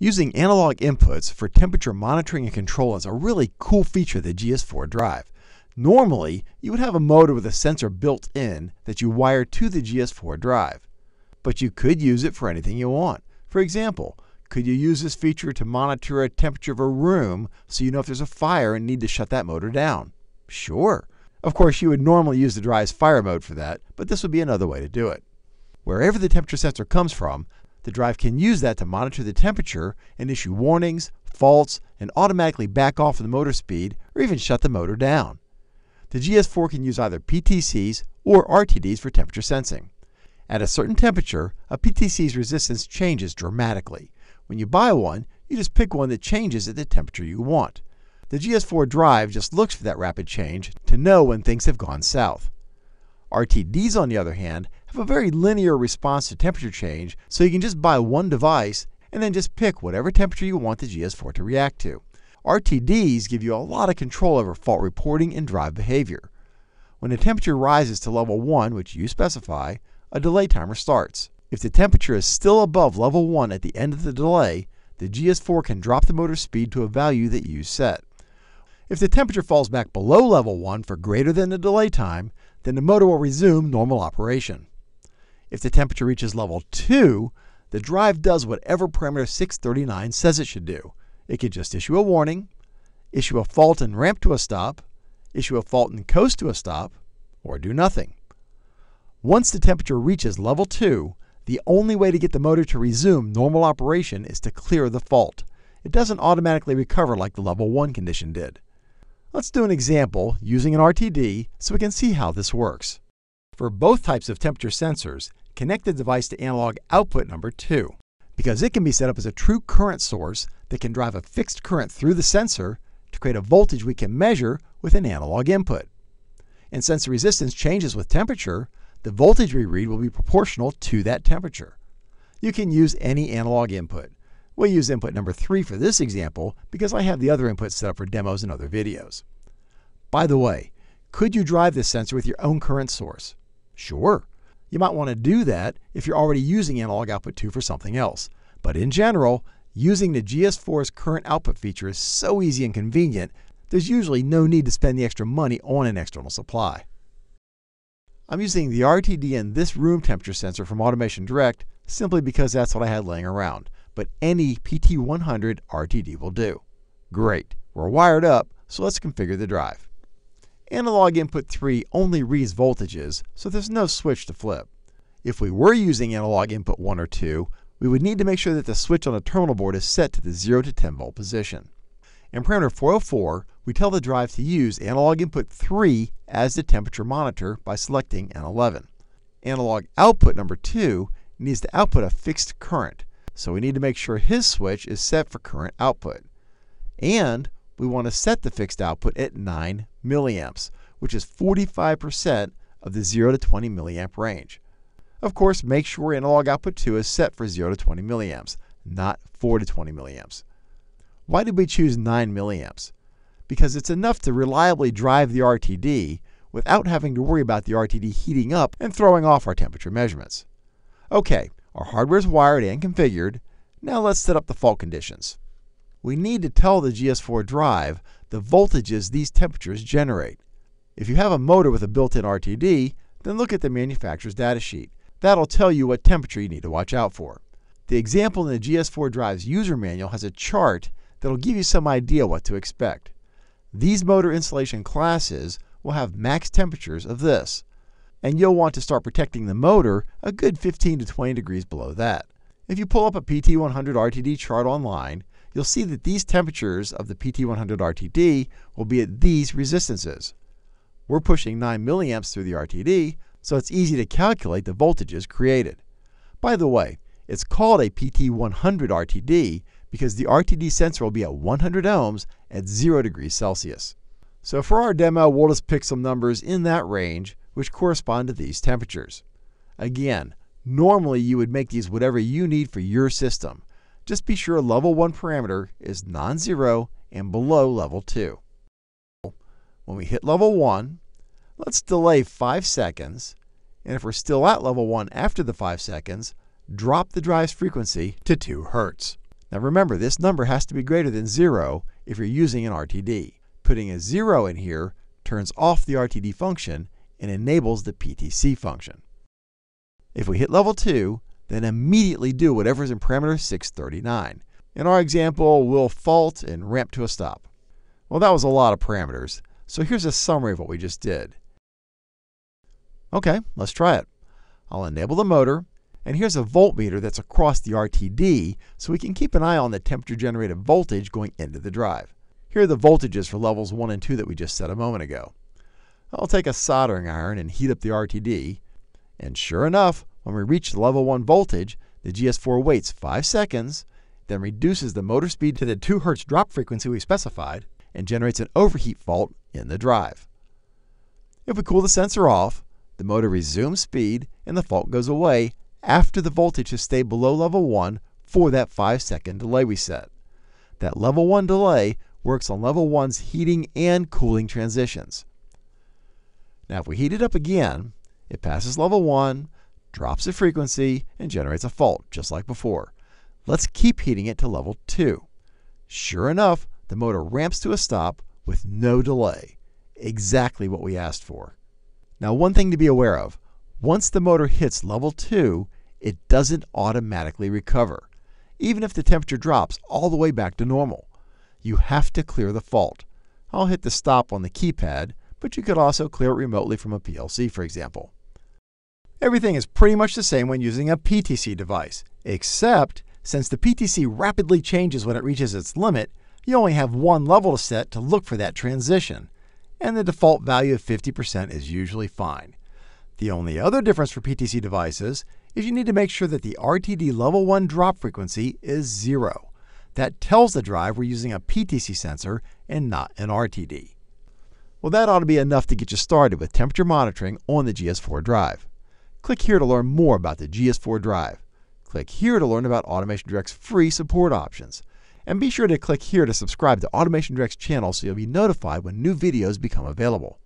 Using analog inputs for temperature monitoring and control is a really cool feature of the GS4 drive. Normally, you would have a motor with a sensor built in that you wire to the GS4 drive, but you could use it for anything you want. For example, could you use this feature to monitor a temperature of a room so you know if there's a fire and need to shut that motor down? Sure. Of course, you would normally use the drive's fire mode for that, but this would be another way to do it. Wherever the temperature sensor comes from, the drive can use that to monitor the temperature and issue warnings, faults, and automatically back off the motor speed or even shut the motor down. The GS4 can use either PTCs or RTDs for temperature sensing. At a certain temperature, a PTC's resistance changes dramatically. When you buy one, you just pick one that changes at the temperature you want. The GS4 drive just looks for that rapid change to know when things have gone south. RTDs, on the other hand, have a very linear response to temperature change, so you can just buy one device and then just pick whatever temperature you want the GS4 to react to. RTDs give you a lot of control over fault reporting and drive behavior. When the temperature rises to level 1, which you specify, a delay timer starts. If the temperature is still above level 1 at the end of the delay, the GS4 can drop the motor speed to a value that you set. If the temperature falls back below level 1 for greater than the delay time, then the motor will resume normal operation. If the temperature reaches level 2, the drive does whatever parameter 639 says it should do. It can just issue a warning, issue a fault and ramp to a stop, issue a fault and coast to a stop, or do nothing. Once the temperature reaches level 2, the only way to get the motor to resume normal operation is to clear the fault. It doesn't automatically recover like the level 1 condition did. Let's do an example using an RTD so we can see how this works. For both types of temperature sensors, connect the device to analog output number 2. Because it can be set up as a true current source that can drive a fixed current through the sensor to create a voltage we can measure with an analog input. And since the resistance changes with temperature, the voltage we read will be proportional to that temperature. You can use any analog input. We'll use input number 3 for this example because I have the other input set up for demos and other videos. By the way, could you drive this sensor with your own current source? Sure, you might want to do that if you're already using analog output 2 for something else. But in general, using the GS4's current output feature is so easy and convenient, there's usually no need to spend the extra money on an external supply. I'm using the RTD and this room temperature sensor from Automation Direct simply because that's what I had laying around, but any PT100 RTD will do. Great, we're wired up, so let's configure the drive. Analog input 3 only reads voltages, so there's no switch to flip. If we were using analog input 1 or 2, we would need to make sure that the switch on the terminal board is set to the 0 to 10 volt position. In parameter 404, we tell the drive to use analog input 3 as the temperature monitor by selecting N11. Analog output number 2 needs to output a fixed current, so we need to make sure his switch is set for current output. And we want to set the fixed output at 9 milliamps, which is 45% of the 0 to 20 milliamp range. Of course, make sure analog output 2 is set for 0 to 20 milliamps, not 4 to 20 milliamps. Why did we choose 9 milliamps? Because it's enough to reliably drive the RTD without having to worry about the RTD heating up and throwing off our temperature measurements. Okay, our hardware is wired and configured. Now let's set up the fault conditions we need to tell the GS4 drive the voltages these temperatures generate. If you have a motor with a built-in RTD, then look at the manufacturer's datasheet. That'll tell you what temperature you need to watch out for. The example in the GS4 Drive's user manual has a chart that'll give you some idea what to expect. These motor insulation classes will have max temperatures of this, and you'll want to start protecting the motor a good 15 to 20 degrees below that. If you pull up a PT100 RTD chart online, you'll see that these temperatures of the PT100 RTD will be at these resistances. We're pushing 9 milliamps through the RTD, so it's easy to calculate the voltages created. By the way, it's called a PT100 RTD because the RTD sensor will be at 100 ohms at 0 degrees Celsius. So for our demo, we'll just pick some numbers in that range which correspond to these temperatures. Again, normally you would make these whatever you need for your system, just be sure level 1 parameter is non-zero and below level 2. When we hit level 1, let's delay 5 seconds, and if we're still at level 1 after the 5 seconds, drop the drive's frequency to 2 Hz. Now remember, this number has to be greater than 0 if you're using an RTD. Putting a 0 in here turns off the RTD function and enables the PTC function. If we hit level 2, then immediately do whatever is in parameter 639. In our example, we'll fault and ramp to a stop. Well, that was a lot of parameters, so here's a summary of what we just did. Okay, let's try it. I'll enable the motor, and here's a voltmeter that's across the RTD, so we can keep an eye on the temperature-generated voltage going into the drive. Here are the voltages for levels 1 and 2 that we just set a moment ago. I'll take a soldering iron and heat up the RTD, and sure enough, when we reach level 1 voltage, the GS4 waits 5 seconds, then reduces the motor speed to the 2 Hz drop frequency we specified, and generates an overheat fault in the drive. If we cool the sensor off, the motor resumes speed and the fault goes away after the voltage has stayed below level 1 for that 5 second delay we set. That level 1 delay works on level 1's heating and cooling transitions. Now, if we heat it up again, it passes level 1, drops the frequency, and generates a fault, just like before. Let's keep heating it to level 2. Sure enough, the motor ramps to a stop with no delay, exactly what we asked for. Now, one thing to be aware of once the motor hits level 2, it doesn't automatically recover, even if the temperature drops all the way back to normal. You have to clear the fault. I'll hit the stop on the keypad, but you could also clear it remotely from a PLC, for example. Everything is pretty much the same when using a PTC device, except since the PTC rapidly changes when it reaches its limit, you only have one level to set to look for that transition, and the default value of 50% is usually fine. The only other difference for PTC devices is you need to make sure that the RTD level 1 drop frequency is zero. That tells the drive we're using a PTC sensor and not an RTD. Well, that ought to be enough to get you started with temperature monitoring on the GS4 drive. Click here to learn more about the GS4 drive. Click here to learn about Automation Direct's free support options. And be sure to click here to subscribe to Automation Direct's channel so you'll be notified when new videos become available.